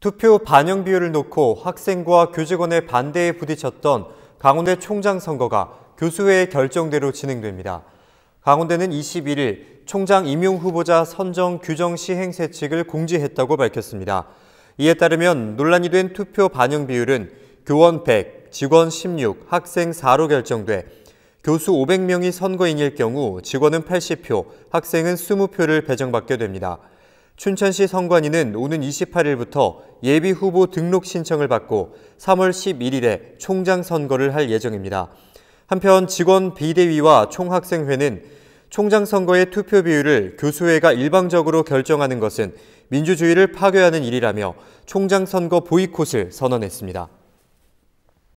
투표 반영 비율을 놓고 학생과 교직원의 반대에 부딪혔던 강원대 총장 선거가 교수회의 결정대로 진행됩니다. 강원대는 21일 총장 임용 후보자 선정 규정 시행 세칙을 공지했다고 밝혔습니다. 이에 따르면 논란이 된 투표 반영 비율은 교원 100, 직원 16, 학생 4로 결정돼 교수 500명이 선거인일 경우 직원은 80표, 학생은 20표를 배정받게 됩니다. 춘천시 선관위는 오는 28일부터 예비 후보 등록 신청을 받고 3월 11일에 총장 선거를 할 예정입니다. 한편 직원 비대위와 총학생회는 총장 선거의 투표 비율을 교수회가 일방적으로 결정하는 것은 민주주의를 파괴하는 일이라며 총장 선거 보이콧을 선언했습니다.